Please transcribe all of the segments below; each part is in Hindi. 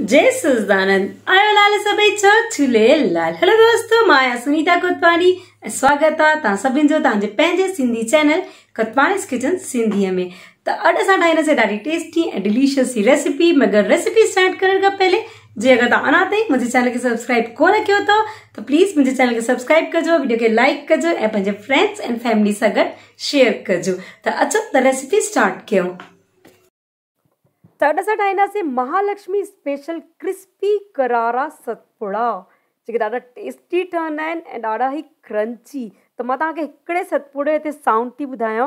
जय सजदानंद आयो लाल सबै छ छुले लाल हेलो दोस्तों माया सुनीता कुतवानी स्वागत आहे ता सबिन जो ताजे पेंजे सिंधी चैनल कोतवानीस किचन सिंधी में त अॼु असां से ॾाढी टेस्टी एंड डिलीशियस सी रेसिपी मगर रेसिपी स्टार्ट करण का पहले जे अगर ता अञा ते मुजे चैनल के सब्सक्राइब को न कियो तो तो प्लीज़ मुजे चैनल के सब्सक्राइब कजो वीडियो के लाइक कजो ए पंजे फ्रेंड्स एंड फैमिली सां शेयर कजो त अच्छा त रेसिपी स्टार्ट कियो आईना से महालक्ष्मी स्पेशल क्रिस्पी करारा सतपुड़ा जी ॾाढा टेस्टी ठहंदा आहिनि ही क्रंची तो मैं तव्हांखे सतपुड़े हिते साउंड थी बुधा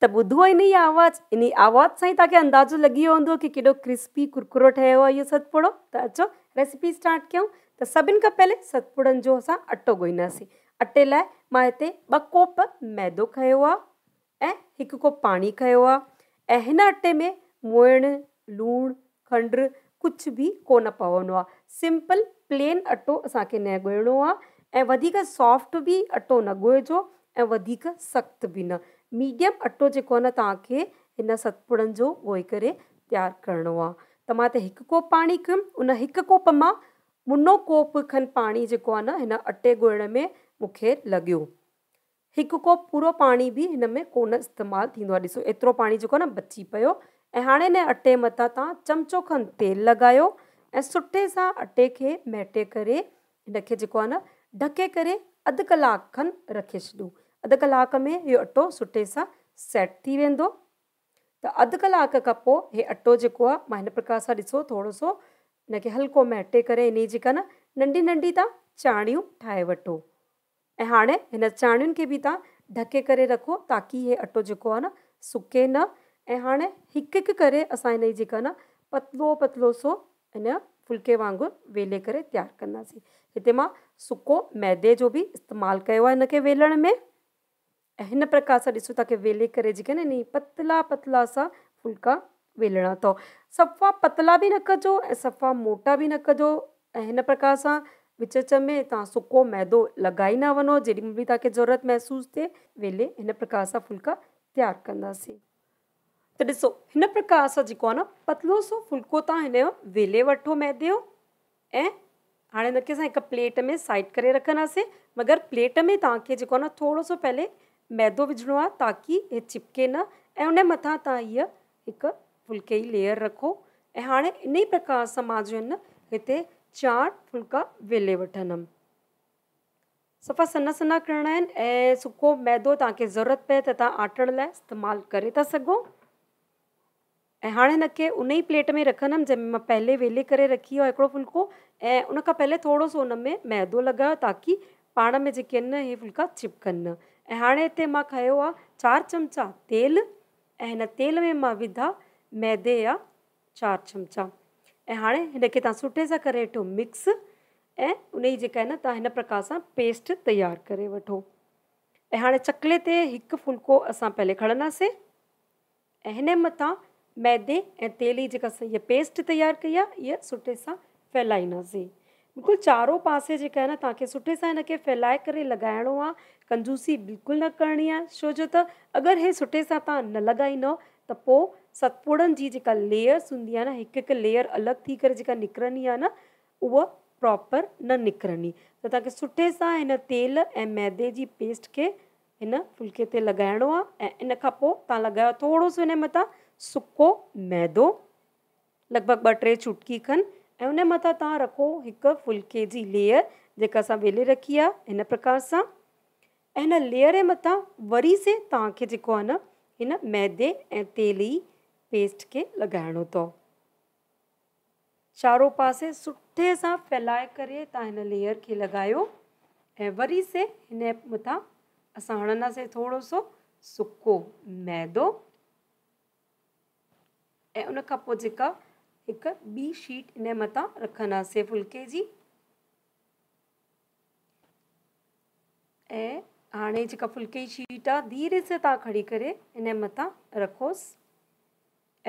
तो बुध इन आवाज इन आवाज़ से ही तव्हांखे अंदाज़ो लॻी वियो हूंदो की क्रिस्पी कुरकुरो ठहियो आहे सतपुड़ो तो अचो रेसिपी स्टार्ट क्यों तो सभी का पहले सतपुड़न जो अस अटो गोईंदी अटे लाइ मां कोप मैदो खयो पानी ऐं कोप अटे में मोइण लूण खंड कुछ भी को पवन सिंपल प्लेन अटो असा न सॉफ्ट भी अटो न ॻोहिजो एधिक सख्त भी न मीडियम अटो जो ॻोहे करे तयारु करिणो आहे त मां हिते हिकु कोप पानी खयुमि उन कोप में मुनो कोप खन पाणी जेको आहे न हिन अटे ॻोहिण में मूंखे लॻियो हिकु कोप पूरो पाणी बि हिन में कोन इस्तेमालु थींदो आहे ॾिसो एतिरो पाणी जेको आहे न बची पियो ऐं हाणे हिन अटे मथां तव्हां चमचो खनि तेलु लॻायो ऐं सुठे सां अटे खे मेटे करे हिन जेको आहे न ढके करे अधु कलाकु खनि रखे छॾियो अधु कलाक में इहो अटो सुठे सां सेट थी वेंदो त अधु कलाक खां पोइ अटो जेको आहे मां प्रकार सां ॾिसो थोरो सो हिनखे हल्को महिटे कर इन जी कन नंढी नंढी तव्हां चाणियूं वो ए हाँ इन हिन के भी बि ढके कर रखो ताकि ये अटो जो है ना सुके न ऐं हाणे एक हिकु करे असां हिन पतलो पतलो सो इन फुल्के वगुर वेले कर तैयार कंदासीं इतना सुको मैदे जो भी इस्तेमाल किया आहे वेलण में इन प्रकार से ऐसा वेले कर पतला पतला सा फुल्का वेलना अथव तो। सफ़ा पतला भी न कजो ए सफ़ा मोटा भी न कजो इन प्रकार से विच विच में तव्हां मैदो लॻाई ना वनो जेॾी महिल बि तव्हांखे ज़रूरत महसूसु थिए वेले हिन प्रकार से फुल्का तैयार कंदासीं त ॾिसो हिन प्रकार से जो आहे न पतलो सो फुल्को तव्हां हिन वेले वठो मैदे ए हाँ हाणे हिनखे प्लेट में साइड कर रखंदासीं मगर प्लेट में तक जेको आहे न सो पहिले मैदो विझणो ताकि ताकी चिपके न ऐं उन मथां तव्हां फुल्के जी लेयर रखो ए हाँ इन ही प्रकार से मां जो आहिनि हिते चारि फुल्का वेले वठंदमि सफ़ा सन्ना सन्ना करना है ऐं सुको मैदो तव्हांखे ज़रूरत पए त आटण ला इस्तेमाल करे था ए हाँ इन के उन ही प्लेट में रखंदमि जंहिंमें पहले वेले कर रखी वियो एक फुल्को ए उन पहले थोरो सो उन में मैदो लगा ताकि पा में जी ये फुल्का चिपकन ए हाँ इतने खाया चार चमचा तेल ऐं तेल में विधा मैदे जा चार चमचा ए हाँ इनके तव्हां सुठे से कर वो मिक्स ए उन जी प्रकार से पेस्ट तैयार कर वो ए हाँ चकले से एक फुल्को अस पहले खणंदासीं ऐं हिन मैदे ए तेल जी जेका असां पेस्ट तैयार कई है इहा सुठे से फैलाईंदासीं बिल्कुल चारों पास जेका आहे सुठे सां हिनखे फैलाए कर लॻाइणो आ कंजूसी बिल्कुल न करनी है छोजो जो त अगरि हे सुठे से तव्हां न लॻाईंदव त सतपुड़न जी जेका लेयर्स होंगी आहे न एक हिकु लेयर अलग थी कर जेका निकरनी आहे ना वह प्रॉपर न निकरनी तो तक सुठे सां इन तेल ए मैदे की पेस्ट के इन फुल्के लगो इन लगा थोड़ो सो इन मत सुको मैदो लगभग ॿ टे चुटकी खन ऐं उन मथां रखो एक फुल्के लेयर जेका वेले रखी आहे इन प्रकार से इन लेयर के मत वरी से तक है आहे न हिन मैदे ए तेल ही पेस्ट के लॻाइणो तो चारो पासे सुठे से फैलाए कर लेयर के लगायो ए वरी से इन मत अस हणंदे थोड़ो सो सुको मैदो ए उन एक बी शीट इन रखा से फुल्के जी ऐं फुल्के शीट आ धीरे से तव्हां कर करे इन मथां रखोस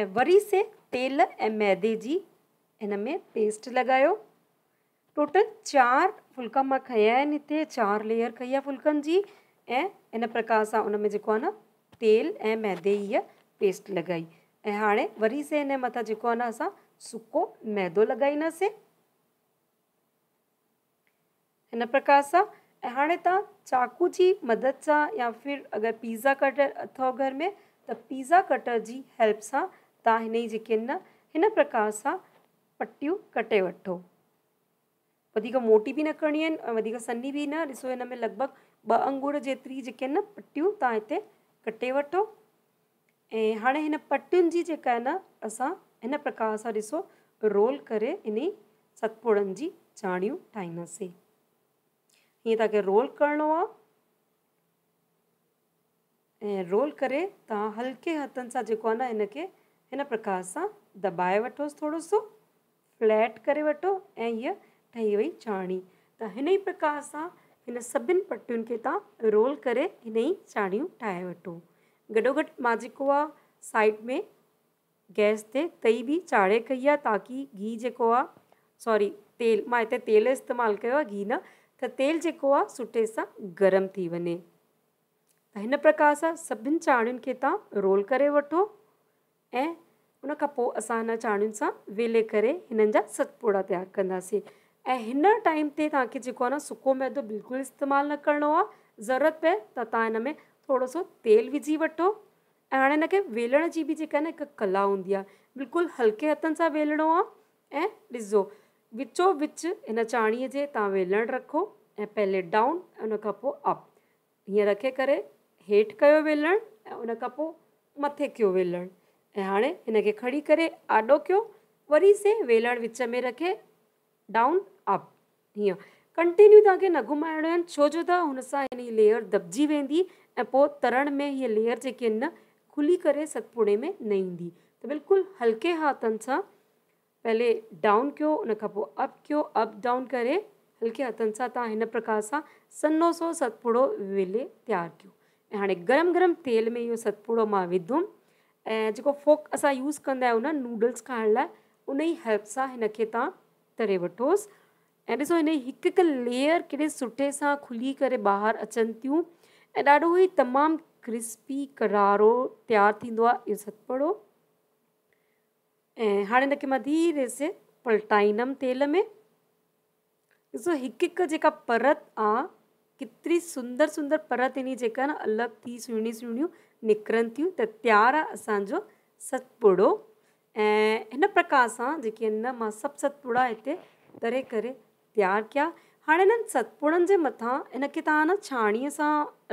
वरी से तेल ऐं मैदे जी हिन में पेस्ट लॻायो टोटल चार फुल्का मां खया आहिनि हिते लेयर खई आहे फुल्कनि जी ऐं इन प्रकार सां उन में जेको आहे न तेल ऐं मैदे हीअ पेस्ट लॻाई ऐं हाणे वरी से हिन मथां जेको आहे न असां सुको मैदो लॻाईंदासीं हिन प्रकार सां ऐं हाणे तव्हां चाकू जी मदद सां या फिर अगरि पिज़्ज़ा कटर अथव घर में त पिज़्ज़ा कटर जी हेल्प सां तव्हां हिन जी जेके आहिनि न हिन प्रकार सां पटियूं कटे वठो वधीक मोटी बि न करणी आहिनि ऐं वधीक सनी बि न ॾिसो हिन में लॻभॻि ॿ अंगूर जेतिरी जेके आहिनि न पटियूं तव्हां हिते कटे वठो ऐं हाणे हिन पटियुनि जी जेका आहे न असां हिन प्रकार सां ॾिसो रोल करे इन सतपुड़नि जी चाणियूं ठाहींदासीं हीअं तव्हांखे रोल करिणो आहे ऐं रोल करे तव्हां हल्के हथनि सां जेको आहे न हिनखे इन प्रकार से दबाए वो थोरो सो फ्लैट कर वो ए ठही वही चाणी तो इन ही प्रकार से इन सभी पट्टियों के तुम रोल कर हिन ई चाणियूं ठाहे वठो गॾोगॾु मां जेको आहे साइड में गैस से तई भी चाढ़े कई है ताकि घी जो आहे सॉरी तेल मैं इतने तेल इस्तेमाल किया घी गिहु न त तेल जो आहे सुठे सां गरम थी वञे तो हिन प्रकार से सभी चाणियों के तुम रोल कर वो ऐं उन खां पोइ असां हिन चाणियुनि सां वेले करे हिननि जा सतपुड़ा तयारु कंदासीं ऐं हिन टाइम ते तव्हांखे जेको आहे न सुको मैदो बिल्कुलु इस्तेमालु न करिणो आहे ज़रूरत पए त तव्हां हिन में थोरो सो तेल विझी वठो ऐं हाणे हिनखे वेलण जी बि जेका न हिकु कला हूंदी आहे बिल्कुलु हल्के हथनि सां वेलणो आहे ऐं ॾिसो विचो विच हिन चाणीअ जे तव्हां वेलण रखो ऐं पहले डाउन ऐं उन खां पोइ अप हीअं रखे करे हेठि कयो वेलणु ऐं उन खां पोइ मथे कयो वेलणु हाँ इन खड़ी कर आडो क्यों वरी से वेलण विच में रखे डाउन अप हीअं कंटिन्यू तक न घुमायण छो जो लेयर दबजी वी तरण में ये लेयर जी न खुली करे सतपुड़े में न ईंदी तो बिल्कुल हल्के हाथन से पहले डाउन कर उन अप कर अप डाउन करे हल्के हाथन से तुम प्रकार से सन्नो सो सतपुड़ो वेले तैयार कर हाँ गरम गरम तेल में यो सतपुड़ो मां विधुमि ऐं जेको फोक असां यूस कंदा आहियूं न नूडल्स खाइण लाइ उन ई हेल्प सां हिन खे तव्हां तरे वठोसि ऐं ॾिसो हिन जी हिकु लेयर केॾे सुठे सां खुली करे ॿाहिरि अचनि थियूं ऐं ॾाढो ई तमामु क्रिस्पी करारो तयारु थींदो आहे इहो सतपड़ो ऐं हाणे हिनखे से पलटाईंदमि तेल में ॾिसो हिकु हिकु परत आहे कितनी सुंदर सुंदर परत इन जो अलग थी सुणी सुणी निकरन थी तो तैयार असो सतपुड़ो इन प्रकार से जी मां सब सतपुड़ा इतने तरे कर तैयार किया हाँ इन सतपुड़न के मत इन तानी से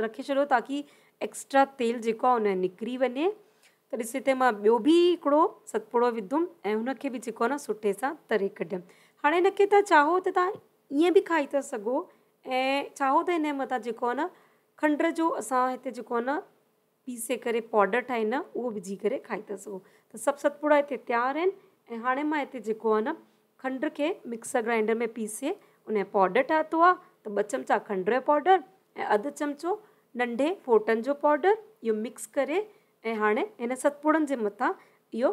रखे छोड़ो ताकि एक्स्ट्रा तेल जो निकरी वने तो ऐसे तो मैं बो भी सतपुड़ो विधुम ए उनके भी जो ना सुठे से तरे कढ़ हाँ इनके चाहो तो ये भी खाई था सो ऐं चाहो त हिनजे मथां जेको आहे न खंडु जो असां हिते जेको आहे न पीसे करे पौडर ठाहींदा उहो विझी करे खाई था सघूं त सभु सतपुड़ा हिते तयार आहिनि ऐं हाणे मां हिते जेको आहे न खंडु खे मिक्सर ग्राइंडर में पीसे उनजो पाउडर ठातो आहे त ॿ चमिचा खंडु जो पाउडर ऐं अधु चमिचो नंढे फोटनि जो पाउडर इहो मिक्स करे ऐं हाणे हिन सतपुड़नि जे मथां इहो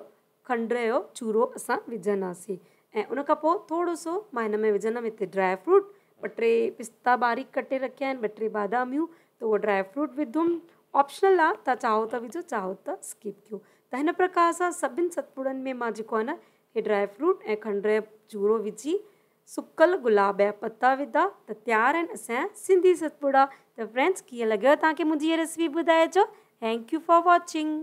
खंडु जो चूरो असां विझंदासीं ऐं उनखां पोइ थोरो सो मां हिन में विझंदमि हिते बटरे पिस्ता बारीक कटे रखिया आहिनि ॿ टे बादामियूं त उहो ड्राई फ्रूट विधुमि ऑप्शनल आहे तव्हां चाहो त विझो चाहो त स्किप कयो त हिन प्रकार सां सभिनि सतपुड़नि में मां जेको आहे न हे ड्राई फ्रूट ऐं खंड चूरो विझी सुकल गुलाब जा पत्ता विधा त तयारु आहिनि असांजा सिंधी सतपुड़ा त फ्रेंड्स कीअं लॻियो तव्हांखे मुंहिंजी ये रेसिपी ॿुधाइजो थैंक यू फॉर वॉचिंग